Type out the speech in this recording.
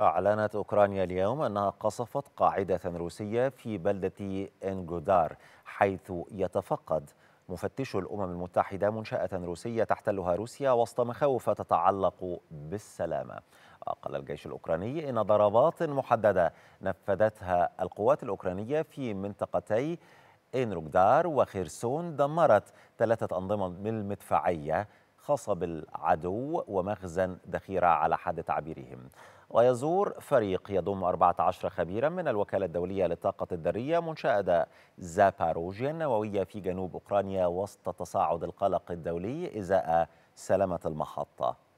أعلنت أوكرانيا اليوم أنها قصفت قاعدة روسية في بلدة إنغودار حيث يتفقد مفتش الأمم المتحدة منشأة روسية تحتلها روسيا وسط مخاوف تتعلق بالسلامة أقل الجيش الأوكراني إن ضربات محددة نفذتها القوات الأوكرانية في منطقتي إنروكدار وخيرسون دمرت ثلاثة أنظمة المدفعية خاصة بالعدو ومخزن ذخيرة على حد تعبيرهم ويزور فريق يضم 14 خبيرا من الوكالة الدولية للطاقة الذرية منشأة زاباروجيا النووية في جنوب أوكرانيا وسط تصاعد القلق الدولي إزاء سلامة المحطة